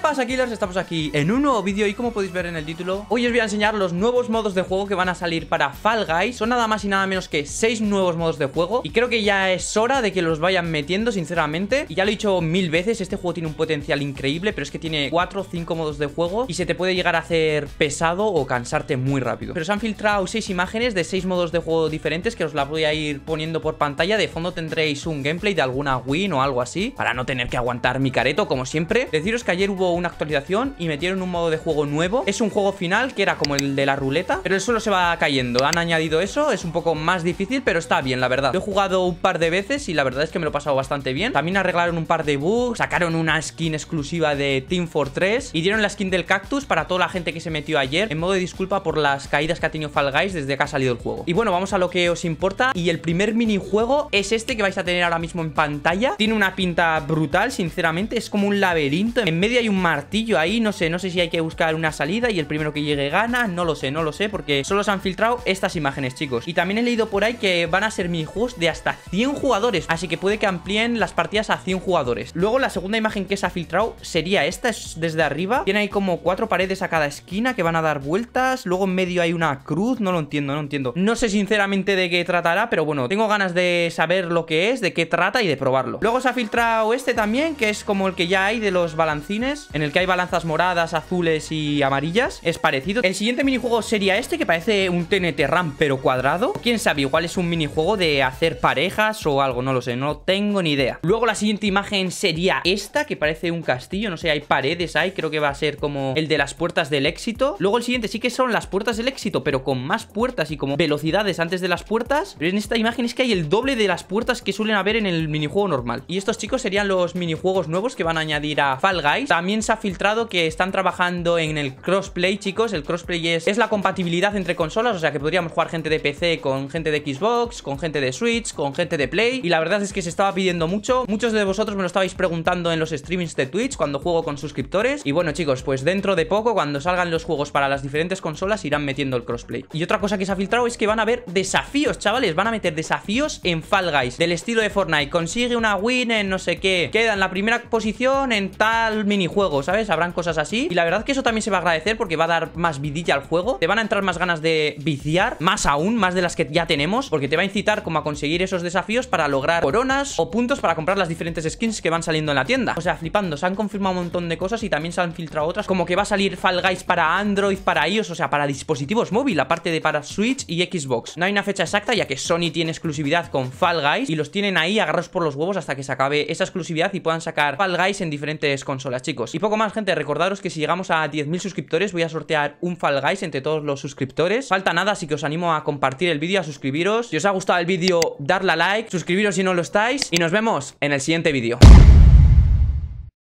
pasa, killers? Estamos aquí en un nuevo vídeo y como podéis ver en el título Hoy os voy a enseñar los nuevos modos de juego que van a salir para Fall Guys Son nada más y nada menos que 6 nuevos modos de juego Y creo que ya es hora de que los vayan metiendo, sinceramente Y ya lo he dicho mil veces, este juego tiene un potencial increíble Pero es que tiene 4 o 5 modos de juego Y se te puede llegar a hacer pesado o cansarte muy rápido Pero se han filtrado 6 imágenes de 6 modos de juego diferentes Que os las voy a ir poniendo por pantalla De fondo tendréis un gameplay de alguna win o algo así Para no tener que aguantar mi careto, como siempre Deciros que ayer hubo una actualización y metieron un modo de juego nuevo. Es un juego final que era como el de la ruleta, pero el suelo se va cayendo. Han añadido eso, es un poco más difícil, pero está bien, la verdad. Lo he jugado un par de veces y la verdad es que me lo he pasado bastante bien. También arreglaron un par de bugs, sacaron una skin exclusiva de Team Fortress y dieron la skin del cactus para toda la gente que se metió ayer en modo de disculpa por las caídas que ha tenido Fall Guys desde que ha salido el juego. Y bueno, vamos a lo que os importa y el primer minijuego es este que vais a tener ahora mismo en pantalla. Tiene una pinta brutal, sinceramente, es como un laberinto. En medio hay un martillo ahí, no sé, no sé si hay que buscar una salida y el primero que llegue gana, no lo sé, no lo sé, porque solo se han filtrado estas imágenes, chicos. Y también he leído por ahí que van a ser minijuegos de hasta 100 jugadores, así que puede que amplíen las partidas a 100 jugadores. Luego la segunda imagen que se ha filtrado sería esta, es desde arriba. Tiene ahí como cuatro paredes a cada esquina que van a dar vueltas, luego en medio hay una cruz, no lo entiendo, no entiendo. No sé sinceramente de qué tratará, pero bueno, tengo ganas de saber lo que es, de qué trata y de probarlo. Luego se ha filtrado este también, que es como el que ya hay de los balancines en el que hay balanzas moradas, azules y amarillas. Es parecido. El siguiente minijuego sería este, que parece un TNT RAM, pero cuadrado. Quién sabe, igual es un minijuego de hacer parejas o algo, no lo sé, no tengo ni idea. Luego la siguiente imagen sería esta, que parece un castillo, no sé, hay paredes ahí, creo que va a ser como el de las puertas del éxito. Luego el siguiente sí que son las puertas del éxito, pero con más puertas y como velocidades antes de las puertas. Pero en esta imagen es que hay el doble de las puertas que suelen haber en el minijuego normal. Y estos chicos serían los minijuegos nuevos que van a añadir a Fall Guys. También también se ha filtrado que están trabajando en el crossplay, chicos. El crossplay es, es la compatibilidad entre consolas, o sea que podríamos jugar gente de PC con gente de Xbox, con gente de Switch, con gente de Play. Y la verdad es que se estaba pidiendo mucho. Muchos de vosotros me lo estabais preguntando en los streamings de Twitch cuando juego con suscriptores. Y bueno, chicos, pues dentro de poco, cuando salgan los juegos para las diferentes consolas, irán metiendo el crossplay. Y otra cosa que se ha filtrado es que van a haber desafíos, chavales. Van a meter desafíos en Fall Guys, del estilo de Fortnite. Consigue una win en no sé qué. Queda en la primera posición en tal minijuego juego, ¿sabes? Habrán cosas así. Y la verdad que eso también se va a agradecer porque va a dar más vidilla al juego. Te van a entrar más ganas de viciar, más aún, más de las que ya tenemos, porque te va a incitar como a conseguir esos desafíos para lograr coronas o puntos para comprar las diferentes skins que van saliendo en la tienda. O sea, flipando, se han confirmado un montón de cosas y también se han filtrado otras, como que va a salir Fall Guys para Android, para iOS, o sea, para dispositivos móvil, aparte de para Switch y Xbox. No hay una fecha exacta ya que Sony tiene exclusividad con Fall Guys y los tienen ahí agarros por los huevos hasta que se acabe esa exclusividad y puedan sacar Fall Guys en diferentes consolas, chicos. Y poco más, gente. Recordaros que si llegamos a 10.000 suscriptores voy a sortear un Fall Guys entre todos los suscriptores. Falta nada, así que os animo a compartir el vídeo, a suscribiros. Si os ha gustado el vídeo, darle a like, suscribiros si no lo estáis. Y nos vemos en el siguiente vídeo.